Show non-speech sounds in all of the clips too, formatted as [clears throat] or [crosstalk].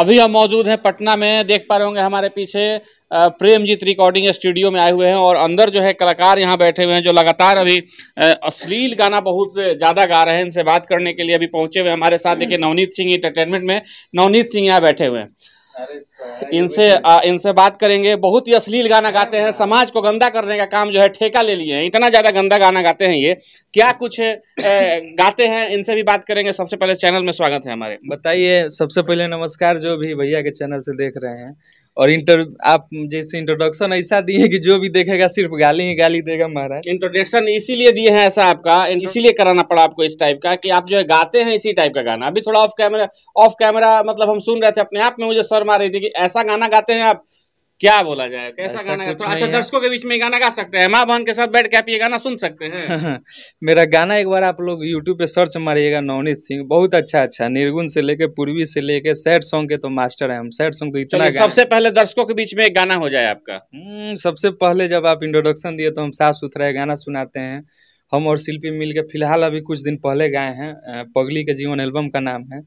अभी हम मौजूद हैं पटना में देख पा रहे होंगे हमारे पीछे प्रेमजीत रिकॉर्डिंग स्टूडियो में आए हुए हैं और अंदर जो है कलाकार यहाँ बैठे हुए हैं जो लगातार अभी अश्लील गाना बहुत ज़्यादा गा रहे हैं इनसे बात करने के लिए अभी पहुंचे हुए हमारे साथ हम्म। देखिए नवनीत सिंह इंटरटेनमेंट में नवनीत सिंह यहाँ बैठे हुए हैं इनसे इनसे बात करेंगे बहुत ही अश्लील गाना गाते हैं समाज को गंदा करने का काम जो है ठेका ले लिए हैं इतना ज़्यादा गंदा गाना गाते हैं ये क्या कुछ गाते हैं इनसे भी बात करेंगे सबसे पहले चैनल में स्वागत है हमारे बताइए सबसे पहले नमस्कार जो भी भैया के चैनल से देख रहे हैं और इंटर आप जैसे इंट्रोडक्शन ऐसा दिए कि जो भी देखेगा सिर्फ गाली ही गाली देगा महाराज इंट्रोडक्शन इसीलिए दिए हैं ऐसा आपका इसीलिए कराना पड़ा आपको इस टाइप का कि आप जो है गाते हैं इसी टाइप का गाना अभी थोड़ा ऑफ कैमरा ऑफ कैमरा मतलब हम सुन रहे थे अपने आप में मुझे शर्मा रही थी कि ऐसा गाना गाते हैं आप क्या बोला जाए कैसा गाना तो अच्छा दर्शकों के बीच में गाना गा सकते हैं माँ बहन के साथ बैठ के आप ये गाना सुन सकते हैं [laughs] मेरा गाना एक बार आप लोग यूट्यूब पे सर्च मारिएगा नवनीत सिंह बहुत अच्छा अच्छा निर्गुण से लेके पूर्वी से लेके सैड सॉन्ग के तो मास्टर है हम सैड सॉन्ग तो इतना सबसे पहले दर्शकों के बीच में एक गाना हो जाए आपका हम्म, सबसे पहले जब आप इंट्रोडक्शन दिए तो हम साफ सुथरा गाना सुनाते हैं हम और शिल्पी मिलकर फिलहाल अभी कुछ दिन पहले गाए हैं पगली के जीवन एल्बम का नाम है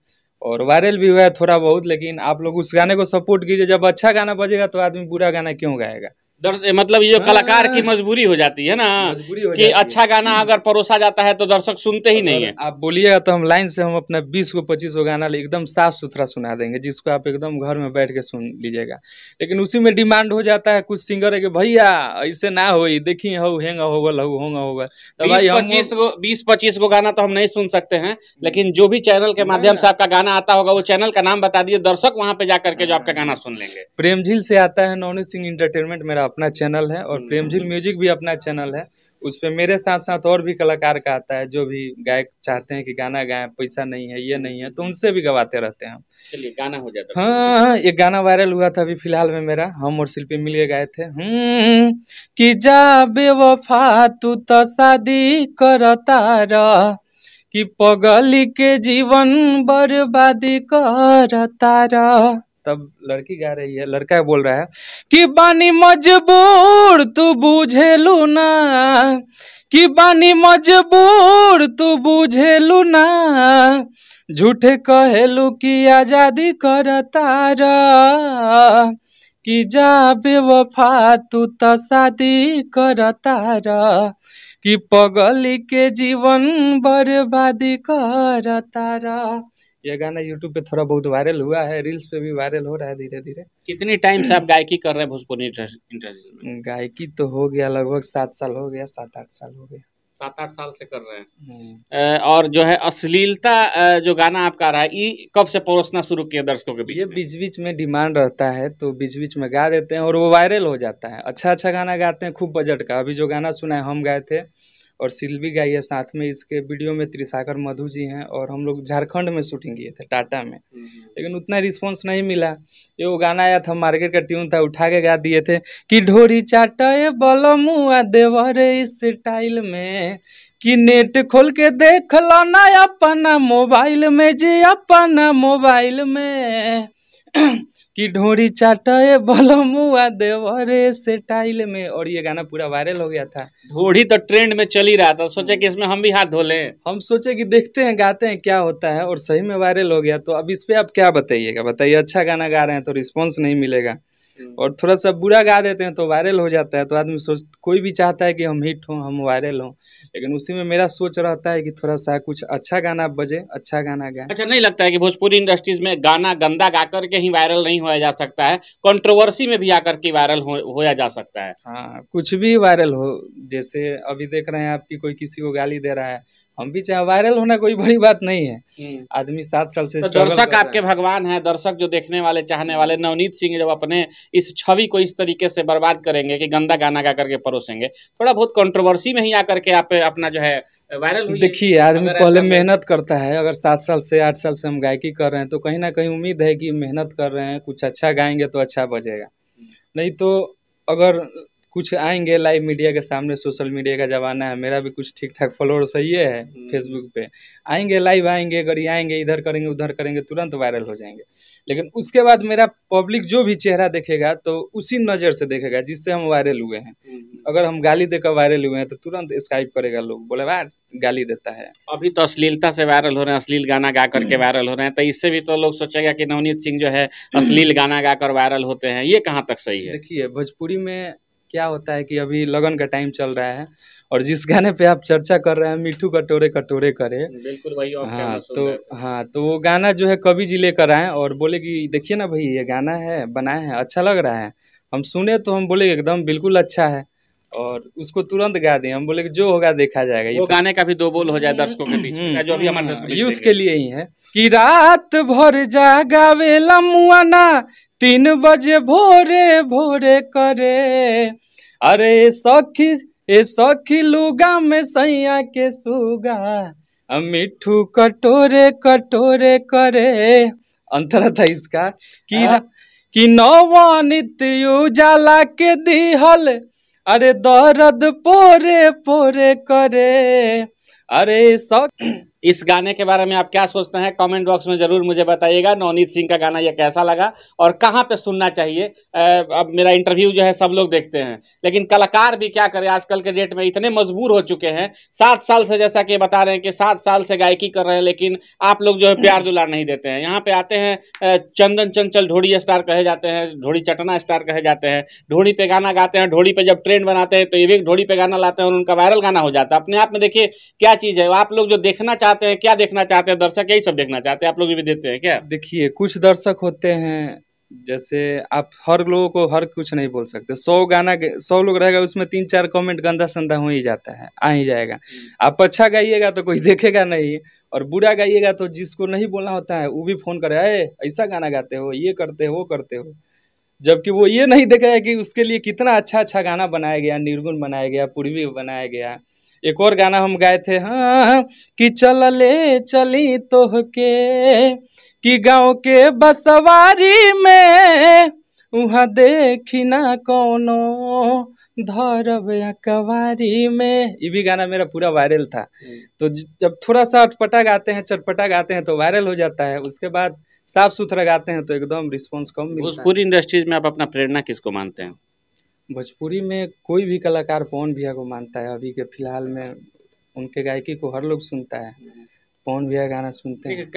और वायरल भी हुआ है थोड़ा बहुत लेकिन आप लोग उस गाने को सपोर्ट कीजिए जब अच्छा गाना बजेगा तो आदमी बुरा गाना क्यों गाएगा मतलब ये हाँ। कलाकार की मजबूरी हो जाती है ना कि अच्छा गाना अगर परोसा जाता है तो दर्शक सुनते ही नहीं है आप बोलिएगा तो हम लाइन से हम अपना बीस को पच्चीस को गाना एकदम साफ सुथरा सुना देंगे जिसको आप एकदम घर में बैठ के सुन लीजिएगा लेकिन उसी में डिमांड हो जाता है कुछ सिंगर है कि भैया ऐसे ना हो देखिए हो हेंगा होगा लहू होगा होगा तो भाई पच्चीस को बीस पच्चीस को गाना तो हम नहीं सुन सकते हैं लेकिन जो भी चैनल के माध्यम से आपका गाना आता होगा वो चैनल का नाम बता दिए दर्शक वहाँ पे जाकर के जो आपका गाना सुन लेंगे प्रेमझील से आता है नवनीत सिंह इंटरटेनमेंट मेरा अपना चैनल है और हम्म, प्रेमझील हम्म। म्यूजिक भी अपना चैनल है उस पर मेरे साथ साथ और भी कलाकार का आता है जो भी गायक चाहते हैं कि गाना गाएं पैसा नहीं है ये नहीं है तो उनसे भी गवाते रहते हैं हम चलिए गाना हो जाता हाँ हाँ ये गाना वायरल हुआ था अभी फिलहाल में मेरा हम और शिल्पी मिले गए थे हम्म, कि जा बेवफा तू तो शादी करता कि पगल के जीवन बर्बादी करता तारा तब लड़की गा रही है लड़का बोल रहा है कि बानी मजबूर तू बुझे लू ना कि बानी मजबूर तू बुझे लू ना झूठे कहलू कि आजादी कर तारा कि जा बेवफा तू तो शादी कर तारा कि पगली के जीवन बर्बादी कर तारा ये गाना यूट्यूब पे थोड़ा बहुत वायरल हुआ है रील्स पे भी वायरल हो रहा है धीरे धीरे कितने टाइम से आप गायकी कर रहे हैं भोजपुरी इंडस्ट्री गायकी तो हो गया लगभग सात साल हो गया सात आठ साल हो गया सात आठ साल से कर रहे हैं हम्म। और जो है अश्लीलता जो गाना आपका आ रहा है ये कब से परोसना शुरू किया दर्शकों के बीच ये बीच बीच में डिमांड रहता है तो बीच बीच में गा देते हैं और वो वायरल हो जाता है अच्छा अच्छा गाना गाते हैं खूब बजट का अभी जो गाना सुना है हम गाए थे और सिल्वी गाई है साथ में इसके वीडियो में त्रिसागर मधु जी हैं और हम लोग झारखंड में शूटिंग किए थे टाटा में हम्म। लेकिन उतना रिस्पॉन्स नहीं मिला ये वो गाना आया था मार्केट का ट्यून था उठा के गा दिए थे कि ढोरी चाटे बल मुआ देवर इस टाइल में कि नेट खोल के देख लो ना अपना मोबाइल में जी अपना मोबाइल में [clears throat] कि ढोरी चाटे बलमुआ देवरे से टाइल में और ये गाना पूरा वायरल हो गया था ढोरी तो ट्रेंड में चल ही रहा था सोचे कि इसमें हम भी हाथ धो लें हम सोचे कि देखते हैं गाते हैं क्या होता है और सही में वायरल हो गया तो अब इस पे आप क्या बताइएगा बताइए अच्छा गाना गा रहे हैं तो रिस्पॉन्स नहीं मिलेगा और थोड़ा सा बुरा गा देते हैं तो वायरल हो जाता है तो आदमी सोच कोई भी चाहता है कि हम हिट हों हम वायरल हों लेकिन उसी में मेरा सोच रहता है कि थोड़ा सा कुछ अच्छा गाना बजे अच्छा गाना गाए अच्छा नहीं लगता है कि भोजपुरी इंडस्ट्रीज में गाना गंदा गा करके ही वायरल नहीं होया जा सकता है कॉन्ट्रोवर्सी में भी आकर के वायरल होया जा सकता है हाँ कुछ भी वायरल हो जैसे अभी देख रहे हैं आपकी कोई किसी को गाली दे रहा है हम भी चाहे वायरल होना कोई बड़ी बात नहीं है हम्म। आदमी सात साल से तो दर्शक आपके भगवान हैं दर्शक जो देखने वाले चाहने वाले नवनीत सिंह जब अपने इस छवि को इस तरीके से बर्बाद करेंगे कि गंदा गाना गा करके परोसेंगे थोड़ा बहुत कंट्रोवर्सी में ही आकर के आप अपना जो है वायरल देखिए आदमी पहले मेहनत करता है अगर सात साल से आठ साल से हम गायकी कर रहे हैं तो कहीं ना कहीं उम्मीद है कि मेहनत कर रहे हैं कुछ अच्छा गाएंगे तो अच्छा बजेगा हम्म। नहीं तो अगर कुछ आएंगे लाइव मीडिया के सामने सोशल मीडिया का ज़माना है मेरा भी कुछ ठीक ठाक फॉलोअर सही है फेसबुक हम्म। पे आएंगे लाइव आएंगे गड़ी आएंगे इधर करेंगे उधर करेंगे तुरंत वायरल हो जाएंगे लेकिन उसके बाद मेरा पब्लिक जो भी चेहरा देखेगा तो उसी नज़र से देखेगा जिससे हम वायरल हुए हैं हम्म। अगर हम गाली देकर वायरल हुए हैं तो तुरंत स्काइप करेगा लोग बोले वाह गाली देता है अभी तो अश्लीलता से वायरल हो रहे हैं अश्लील गाना गा करके वायरल हम्म। हो रहे हैं तो इससे भी तो लोग सोचेगा कि नवनीत सिंह जो है अश्लील गाना गाकर वायरल होते हैं ये कहाँ तक सही है देखिए भोजपुरी में क्या होता है कि अभी लगन का टाइम चल रहा है और जिस गाने पे आप चर्चा कर रहे हैं मिठू कटोरे कटोरे करे बिल्कुल भाई हाँ तो हाँ तो वो गाना जो है कवि जी लेकर आए और बोले कि देखिए ना भाई ये गाना है बनाए हैं अच्छा लग रहा है हम सुने तो हम बोले एकदम बिल्कुल अच्छा है और उसको तुरंत गा दें हम बोले कि जो होगा देखा जाएगा वो तो- गाने का भी दो बोल हो जाए दर्शकों के बीच हम्म, जो भी हमारे हम्म, यूथ के लिए ही है कि रात भर जागा वेला मुआना तीन बजे भोरे भोरे करे अरे सखी ए सखी लुगा में सैया के सुगा मिठू कटोरे कटोरे करे अंतर था इसका कि आ? हाँ। कि उजाला के दिहल अरे दर्द पोरे पोरे करे अरे सख इस गाने के बारे में आप क्या सोचते हैं कमेंट बॉक्स में ज़रूर मुझे बताइएगा नवनीत सिंह का गाना यह कैसा लगा और कहाँ पे सुनना चाहिए अब मेरा इंटरव्यू जो है सब लोग देखते हैं लेकिन कलाकार भी क्या करें आजकल के डेट में इतने मजबूर हो चुके हैं सात साल से जैसा कि बता रहे हैं कि सात साल से गायकी कर रहे हैं लेकिन आप लोग जो है प्यार दुलार नहीं देते हैं यहाँ पे आते हैं चंदन चंचल ढोड़ी स्टार कहे जाते हैं ढोड़ी चटना स्टार कहे जाते हैं ढोड़ी पे गाना गाते हैं ढोड़ी पे जब ट्रेंड बनाते हैं तो ये भी ढोड़ी पे गाना लाते हैं और उनका वायरल गाना हो जाता है अपने आप में देखिए क्या चीज़ है आप लोग जो देखना चाहते चाहते हैं क्या देखना चाहते हैं दर्शक यही सब देखना चाहते हैं आप लोग भी देते हैं क्या देखिए कुछ दर्शक होते हैं जैसे आप हर लोगों को हर कुछ नहीं बोल सकते सौ गाना सौ लोग रहेगा उसमें तीन चार कमेंट गंदा संदा हो ही जाता है आ ही जाएगा हम्म। आप अच्छा गाइएगा तो कोई देखेगा नहीं और बुरा गाइएगा तो जिसको नहीं बोलना होता है वो भी फोन करे अरे ऐसा गाना गाते हो ये करते हो वो करते हो जबकि वो ये नहीं देखा है कि उसके लिए कितना अच्छा अच्छा गाना बनाया गया निर्गुण बनाया गया पूर्वी बनाया गया एक और गाना हम गाए थे हाँ कि चल ले चली तोह के कि गाँव के बसवारी में वहाँ देखी ना कोनो धरब कवारी में ये भी गाना मेरा पूरा वायरल था तो जब थोड़ा सा अटपटा गाते हैं चटपटा गाते हैं तो वायरल हो जाता है उसके बाद साफ सुथरा गाते हैं तो एकदम रिस्पॉन्स कम मिलता है पूरी इंडस्ट्रीज में आप अपना प्रेरणा किसको मानते हैं भोजपुरी में कोई भी कलाकार पवन भैया को मानता है अभी के फिलहाल में उनके गायकी को हर लोग सुनता है पवन भैया गाना सुनते हैं